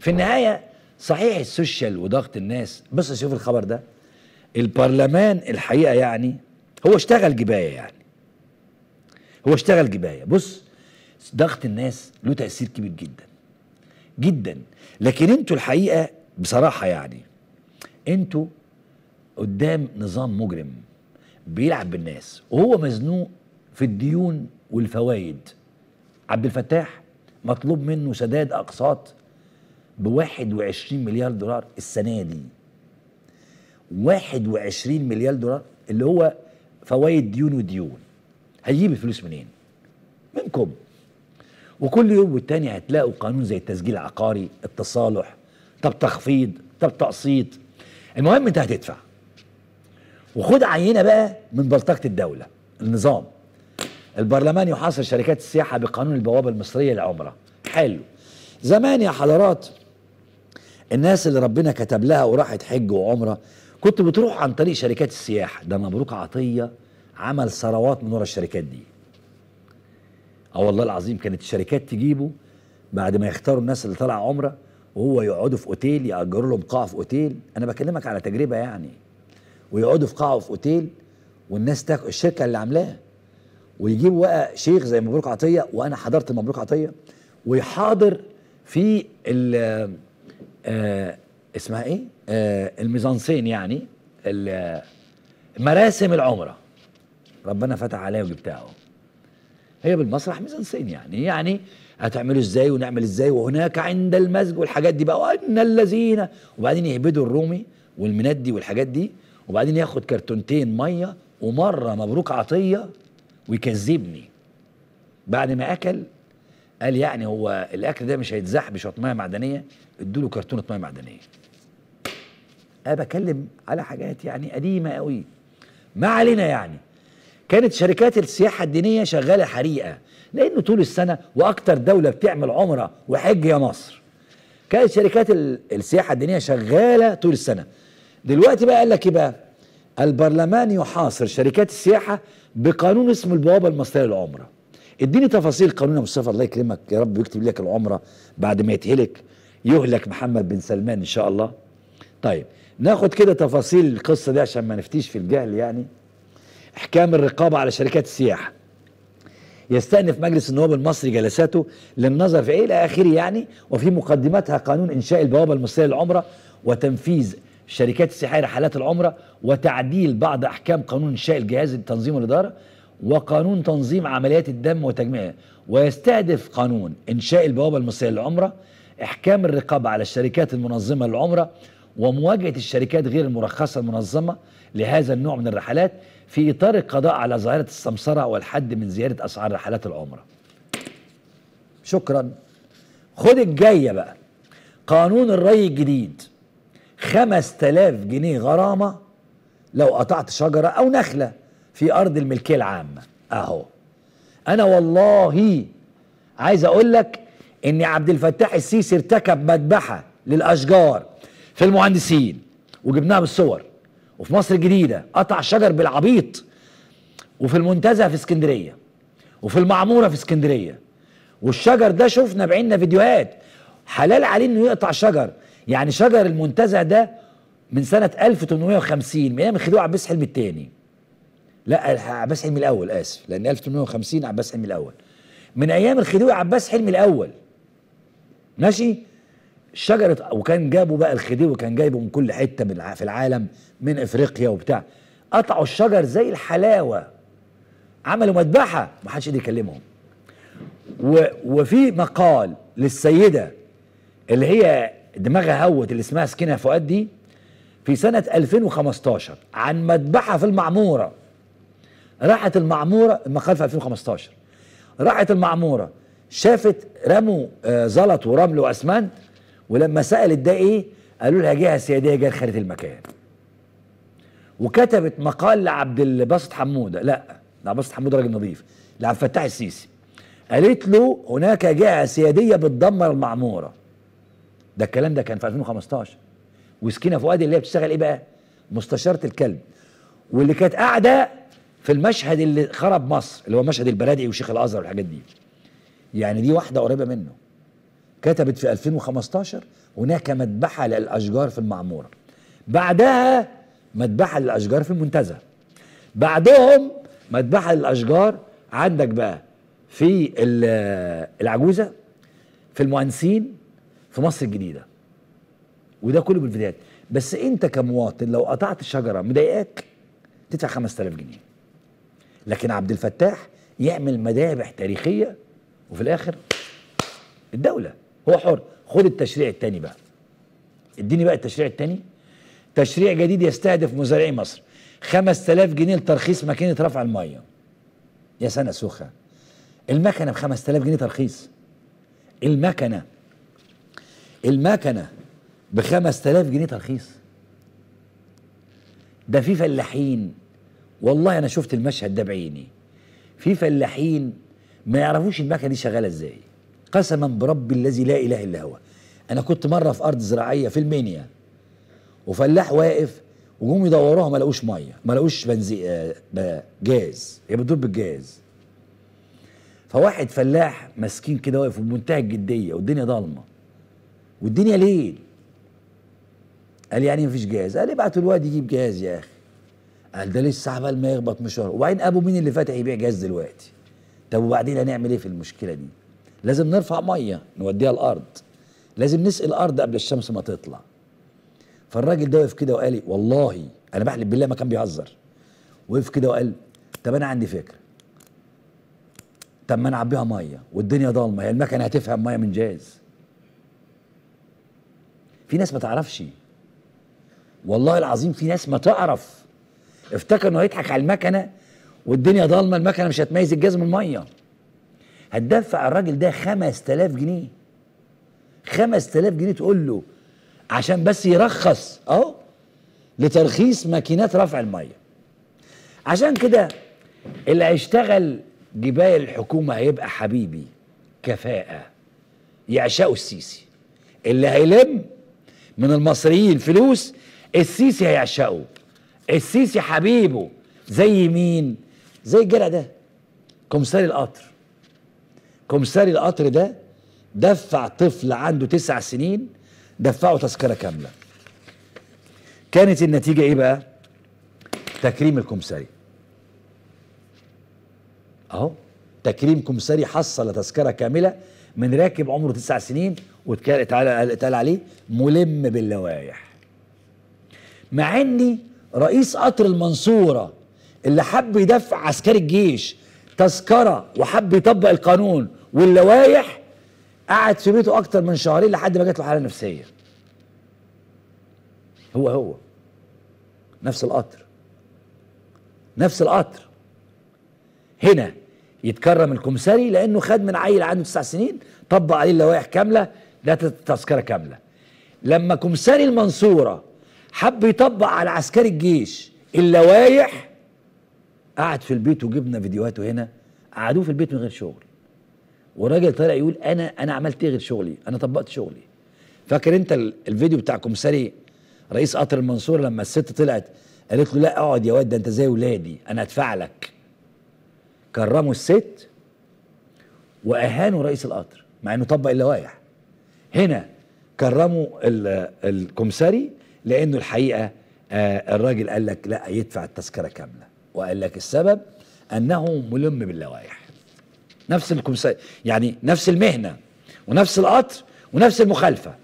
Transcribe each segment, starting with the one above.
في النهايه صحيح السوشيال وضغط الناس بص شوف الخبر ده البرلمان الحقيقه يعني هو اشتغل جبايه يعني هو اشتغل جبايه بص ضغط الناس له تاثير كبير جدا جدا لكن انتوا الحقيقه بصراحه يعني انتوا قدام نظام مجرم بيلعب بالناس وهو مزنوق في الديون والفوائد عبد الفتاح مطلوب منه سداد اقساط ب 21 مليار دولار السنه دي 21 مليار دولار اللي هو فوائد ديون وديون هيجيب الفلوس منين؟ منكم وكل يوم والتاني هتلاقوا قانون زي التسجيل العقاري التصالح طب تخفيض طب تقسيط المهم انت هتدفع وخد عينه بقى من بلطجه الدوله النظام البرلمان يحاصر شركات السياحه بقانون البوابه المصريه للعمره حلو زمان يا حضرات الناس اللي ربنا كتب لها وراحت حج وعمره كنت بتروح عن طريق شركات السياحه ده مبروك عطيه عمل ثروات من ورا الشركات دي اه والله العظيم كانت الشركات تجيبه بعد ما يختاروا الناس اللي طالعه عمره وهو يقعدوا في اوتيل ياجروا لهم قاعه في اوتيل انا بكلمك على تجربه يعني ويقعدوا في قاعه في اوتيل والناس تاكل الشركه اللي عاملاها ويجيبوا بقى شيخ زي مبروك عطيه وانا حضرت مبروك عطيه ويحاضر في آه اسمها ايه آه الميزانسين يعني مراسم العمره ربنا فتح عليا وجبتها هي بالمسرح ميزانسين يعني يعني هتعملوا ازاي ونعمل ازاي وهناك عند المسجد والحاجات دي بقى وان الذين وبعدين يهبدوا الرومي والمندي والحاجات دي وبعدين ياخد كرتونتين ميه ومره مبروك عطيه ويكذبني بعد ما اكل قال يعني هو الاكل ده مش هيتزح بشويه ميه معدنيه ادوا له كرتونه ميه معدنيه انا بكلم على حاجات يعني قديمه قوي ما علينا يعني كانت شركات السياحه الدينيه شغاله حريقه لانه طول السنه واكتر دوله بتعمل عمره وحج يا مصر كانت شركات السياحه الدينيه شغاله طول السنه دلوقتي بقى قال لك ايه بقى البرلمان يحاصر شركات السياحه بقانون اسمه البوابه المصريه للعمره اديني تفاصيل قانون يا مصطفى الله يكرمك يا رب يكتب لك العمره بعد ما يتهلك يهلك محمد بن سلمان ان شاء الله طيب ناخد كده تفاصيل القصه دي عشان ما نفتيش في الجهل يعني احكام الرقابه على شركات السياحه يستأنف مجلس النواب المصري جلساته للنظر في ايه الى اخره يعني وفي مقدمتها قانون انشاء البوابه المصريه للعمره وتنفيذ شركات السياحيه رحلات العمره وتعديل بعض احكام قانون انشاء الجهاز التنظيم والاداره وقانون تنظيم عمليات الدم وتجميعها ويستهدف قانون إنشاء البوابة المصرية للعمرة إحكام الرقابة على الشركات المنظمة للعمرة ومواجهة الشركات غير المرخصة المنظمة لهذا النوع من الرحلات في إطار القضاء على ظاهرة السمسرة والحد من زيادة أسعار رحلات العمرة شكرا خد الجاية بقى قانون الري الجديد 5000 جنيه غرامة لو قطعت شجرة أو نخلة في أرض الملكية العامة أهو أنا والله عايز أقول لك إن عبد الفتاح السيسي ارتكب مذبحة للأشجار في المهندسين وجبناها بالصور وفي مصر الجديدة قطع شجر بالعبيط وفي المنتزه في اسكندرية وفي المعمورة في اسكندرية والشجر ده شفنا بعيننا فيديوهات حلال عليه انه يقطع شجر يعني شجر المنتزه ده من سنة 1850 من ايام خديوي عباس حلمي التاني لا عباس حلمي الاول اسف لان 1850 عباس حلمي الاول من ايام الخديوي عباس حلمي الاول ماشي شجره وكان جابوا بقى الخديوي كان جايبه من كل حته من في العالم من افريقيا وبتاع قطعوا الشجر زي الحلاوه عملوا مذبحه ما حدش قدر يكلمهم وفي مقال للسيده اللي هي دماغها هوت اللي اسمها سكينه فؤاد دي في سنه 2015 عن مذبحه في المعموره راحت المعموره المقال في 2015 راحت المعموره شافت رموا آه، زلط ورمل واسمنت ولما سالت ده ايه قالوا لها جهه سياديه خارج المكان وكتبت مقال لعبد الباسط حموده لا عبد الباسط حموده راجل نظيف لعبد الفتاح السيسي قالت له هناك جهه سياديه بتدمر المعموره ده الكلام ده كان في 2015 وسكينه فؤاد اللي هي بتشتغل ايه بقى مستشاره الكلب واللي كانت قاعده في المشهد اللي خرب مصر اللي هو مشهد البلادي وشيخ الازهر والحاجات دي يعني دي واحده قريبه منه كتبت في 2015 هناك مذبحه للاشجار في المعموره بعدها مذبحه للاشجار في المنتزه بعدهم مذبحه للاشجار عندك بقى في العجوزه في المهندسين في مصر الجديده وده كله بالفيديوهات بس انت كمواطن لو قطعت الشجره مضايقاك تدفع 5000 جنيه لكن عبد الفتاح يعمل مذابح تاريخيه وفي الاخر الدوله هو حر خد التشريع الثاني بقى اديني بقى التشريع الثاني تشريع جديد يستهدف مزارعي مصر 5000 جنيه لترخيص ماكينه رفع الميه يا سنه سخه المكنه ب 5000 جنيه ترخيص المكنه المكنه ب 5000 جنيه ترخيص ده في فلاحين والله انا شفت المشهد ده بعيني في فلاحين ما يعرفوش المكنه دي شغاله ازاي قسما برب الذي لا اله الا هو انا كنت مره في ارض زراعيه في المنيا وفلاح واقف وجم يدوروها ما لقوش ميه ما لقوش بنزين آه، جاز هي بتدور بالجاز فواحد فلاح مسكين كده واقف بمنتهى الجديه والدنيا ضلمه والدنيا ليل قال يعني مفيش جاز قال ابعتوا الواد يجيب جاز يا اخي قال ده لسه عمال ما يخبط مشوار وبعدين ابو مين اللي فاتح يبيع جاز دلوقتي طب وبعدين هنعمل ايه في المشكله دي لازم نرفع ميه نوديها الارض لازم نسقي الارض قبل الشمس ما تطلع فالراجل ده وقف كده وقال لي والله انا بحلف بالله ما كان بيهزر وقف كده وقال طب انا عندي فكره طب ما نعبيها ميه والدنيا ضلمه هي المكنه هتفهم ميه من جاز في ناس ما تعرفش والله العظيم في ناس ما تعرف افتكر انه هيضحك على المكنه والدنيا ضلمه المكنه مش هتميز الجاز من الميه هتدفع الراجل ده 5000 جنيه 5000 جنيه تقول له عشان بس يرخص اهو لترخيص ماكينات رفع الميه عشان كده اللي هيشتغل جباية الحكومة هيبقى حبيبي كفاءة يعشقوا السيسي اللي هيلم من المصريين فلوس السيسي هيعشقه السيسي حبيبه زي مين زي الجرع ده كمساري القطر كمساري القطر ده دفع طفل عنده تسع سنين دفعه تذكره كامله كانت النتيجه ايه بقى تكريم الكمساري اهو تكريم كمساري حصل تذكره كامله من راكب عمره تسع سنين واتقال عليه ملم باللوائح مع اني رئيس قطر المنصورة اللي حب يدفع عسكري الجيش تذكرة وحب يطبق القانون واللوايح قعد في بيته أكتر من شهرين لحد ما جات له حالة نفسية هو هو نفس القطر نفس القطر هنا يتكرم الكمساري لانه خد من عيل عنده تسع سنين طبق عليه اللوائح كامله ده تذكره كامله لما كمساري المنصوره حب يطبق على عسكري الجيش اللوايح قعد في البيت وجبنا فيديوهاته هنا قعدوه في البيت من غير شغل والراجل طالع يقول انا انا عملت ايه غير شغلي انا طبقت شغلي فاكر انت الفيديو بتاع كومساري رئيس قطر المنصوره لما الست طلعت قالت له لا اقعد يا واد ده انت زي ولادي انا ادفع لك كرموا الست واهانوا رئيس القطر مع انه طبق اللوائح هنا كرموا الكومساري لانه الحقيقه آه، الراجل قال لك لا يدفع التذكره كامله وقال لك السبب انه ملم باللوائح نفس يعني نفس المهنه ونفس القطر ونفس المخالفه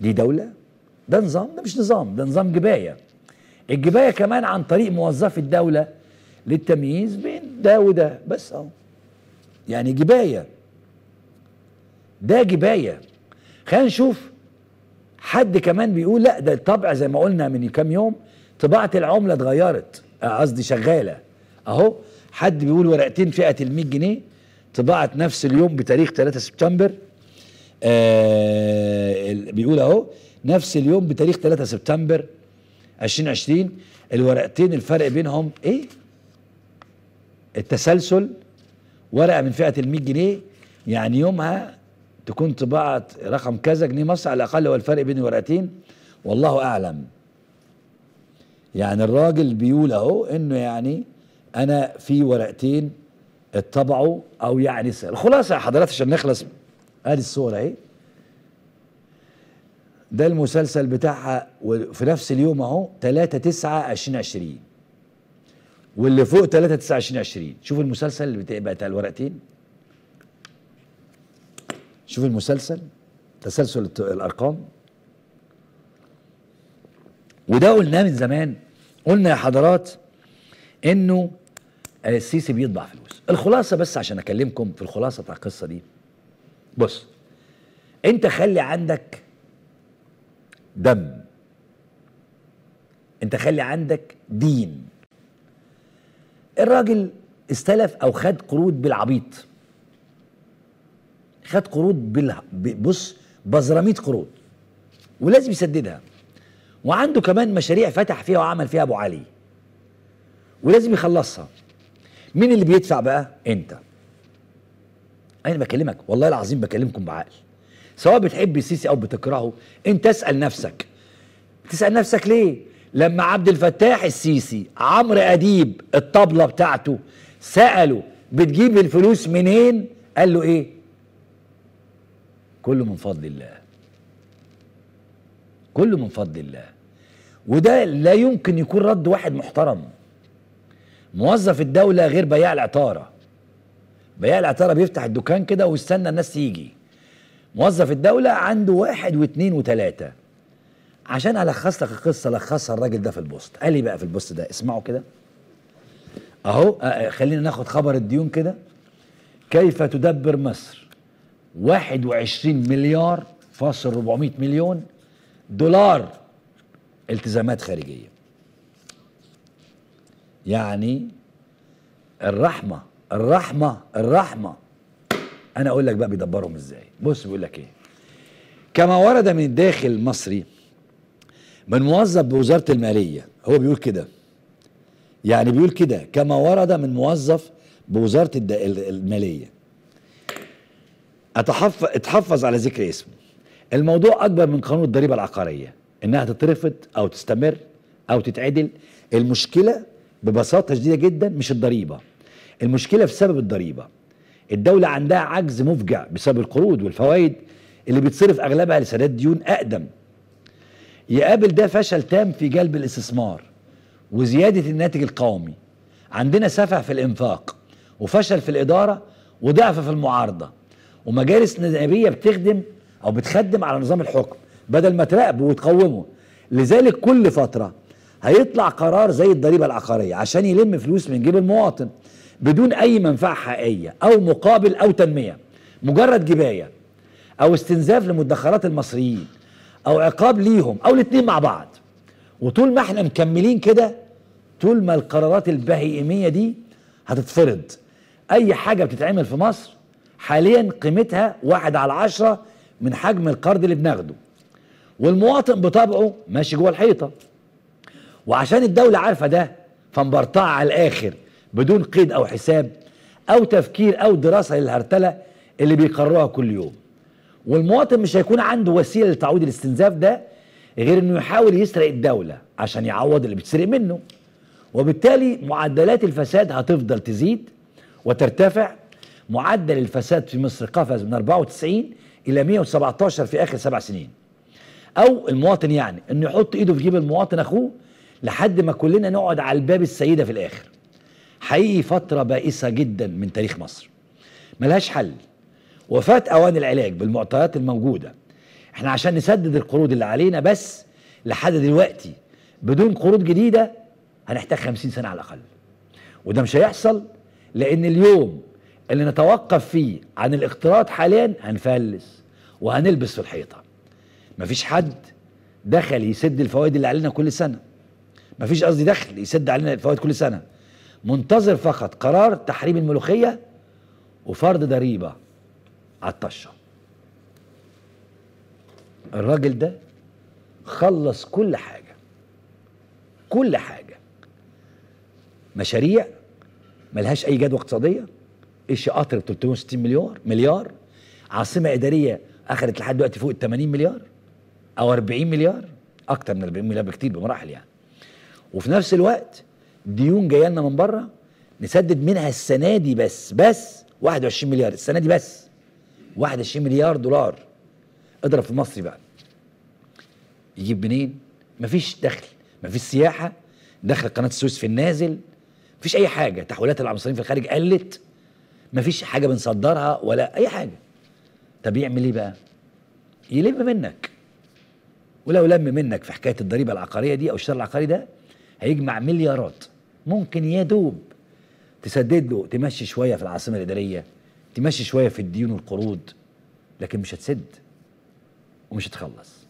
دي دوله ده نظام ده مش نظام ده نظام جبايه الجبايه كمان عن طريق موظف الدوله للتمييز بين ده وده بس اهو يعني جبايه ده جبايه خلينا نشوف حد كمان بيقول لا ده الطبع زي ما قلنا من كام يوم طباعه العمله اتغيرت آه، قصدي شغاله اهو حد بيقول ورقتين فئه ال 100 جنيه طباعت نفس اليوم بتاريخ 3 سبتمبر آه بيقول اهو نفس اليوم بتاريخ 3 سبتمبر 2020 الورقتين الفرق بينهم ايه التسلسل ورقه من فئه ال 100 جنيه يعني يومها تكون طباعة رقم كذا جنيه مصر على الأقل هو الفرق بين الورقتين والله أعلم يعني الراجل بيقول أهو إنه يعني أنا في ورقتين اتطبعوا أو يعني سأل. الخلاصه يا حضرات عشان نخلص أدي الصورة أهي ده المسلسل بتاعها وفي نفس اليوم أهو 3 9 2020 واللي فوق 3 9 2020 شوف المسلسل اللي بتبقى الورقتين شوف المسلسل تسلسل الارقام وده قلناه من زمان قلنا يا حضرات انه آه، السيسي بيطبع فلوس الخلاصه بس عشان اكلمكم في الخلاصه بتاع القصه دي بص انت خلي عندك دم انت خلي عندك دين الراجل استلف او خد قروض بالعبيط خد قروض بص بزراميت قروض ولازم يسددها وعنده كمان مشاريع فتح فيها وعمل فيها ابو علي ولازم يخلصها مين اللي بيدفع بقى انت انا بكلمك والله العظيم بكلمكم بعقل سواء بتحب السيسي او بتكرهه انت اسال نفسك تسال نفسك ليه لما عبد الفتاح السيسي عمرو اديب الطبله بتاعته ساله بتجيب الفلوس منين قال له ايه كله من فضل الله كله من فضل الله وده لا يمكن يكون رد واحد محترم موظف الدولة غير بياع العطارة بياع العطارة بيفتح الدكان كده ويستنى الناس تيجي موظف الدولة عنده واحد واثنين وثلاثة عشان ألخص لك القصة لخصها الراجل ده في البوست قال لي بقى في البوست ده اسمعوا كده أهو خلينا ناخد خبر الديون كده كيف تدبر مصر 21 مليار فاصل 400 مليون دولار التزامات خارجية يعني الرحمة الرحمة الرحمة أنا أقول لك بقى بيدبرهم إزاي بص بيقول لك إيه كما ورد من الداخل المصري من موظف بوزارة المالية هو بيقول كده يعني بيقول كده كما ورد من موظف بوزارة المالية اتحفظ اتحفظ على ذكر اسمه الموضوع أكبر من قانون الضريبة العقارية إنها تترفض أو تستمر أو تتعدل المشكلة ببساطة شديدة جدا مش الضريبة المشكلة في سبب الضريبة الدولة عندها عجز مفجع بسبب القروض والفوائد اللي بيتصرف أغلبها لسداد ديون أقدم يقابل ده فشل تام في جلب الاستثمار وزيادة الناتج القومي عندنا سفع في الإنفاق وفشل في الإدارة وضعف في المعارضة ومجالس نيابية بتخدم او بتخدم على نظام الحكم بدل ما تراقبه وتقومه لذلك كل فتره هيطلع قرار زي الضريبه العقاريه عشان يلم فلوس من جيب المواطن بدون اي منفعه حقيقيه او مقابل او تنميه مجرد جبايه او استنزاف لمدخرات المصريين او عقاب ليهم او الاثنين مع بعض وطول ما احنا مكملين كده طول ما القرارات البهيئمية دي هتتفرض اي حاجه بتتعمل في مصر حاليا قيمتها واحد على عشرة من حجم القرض اللي بناخده والمواطن بطبعه ماشي جوه الحيطة وعشان الدولة عارفة ده فمبرطعة على الآخر بدون قيد أو حساب أو تفكير أو دراسة للهرتلة اللي بيقرروها كل يوم والمواطن مش هيكون عنده وسيلة لتعويض الاستنزاف ده غير انه يحاول يسرق الدولة عشان يعوض اللي بيتسرق منه وبالتالي معدلات الفساد هتفضل تزيد وترتفع معدل الفساد في مصر قفز من 94 إلى 117 في آخر سبع سنين أو المواطن يعني إنه يحط إيده في جيب المواطن أخوه لحد ما كلنا نقعد على الباب السيدة في الآخر حقيقي فترة بائسة جدا من تاريخ مصر ملهاش حل وفات أوان العلاج بالمعطيات الموجودة احنا عشان نسدد القروض اللي علينا بس لحد دلوقتي بدون قروض جديدة هنحتاج 50 سنة على الأقل وده مش هيحصل لأن اليوم اللي نتوقف فيه عن الاقتراض حاليا هنفلس وهنلبس في الحيطه مفيش حد دخل يسد الفوائد اللي علينا كل سنه مفيش قصدي دخل يسد علينا الفوائد كل سنه منتظر فقط قرار تحريم الملوخيه وفرض ضريبه على الطشه الراجل ده خلص كل حاجه كل حاجه مشاريع ملهاش اي جدوى اقتصاديه ايش قطر ب 360 مليار مليار عاصمه اداريه اخذت لحد دلوقتي فوق ال 80 مليار او 40 مليار اكتر من 40 مليار بكتير بمراحل يعني وفي نفس الوقت ديون جايه لنا من بره نسدد منها السنه دي بس بس 21 مليار السنه دي بس 21 مليار دولار اضرب في مصري بقى يجيب منين؟ مفيش دخل مفيش سياحه دخل قناه السويس في النازل مفيش اي حاجه تحويلات المصريين في الخارج قلت مفيش حاجه بنصدرها ولا اي حاجه طب يعمل ايه بقى يلم منك ولو لم منك في حكايه الضريبه العقاريه دي او الشراء العقاري ده هيجمع مليارات ممكن يا دوب تسدد له تمشي شويه في العاصمه الاداريه تمشي شويه في الديون والقروض لكن مش هتسد ومش هتخلص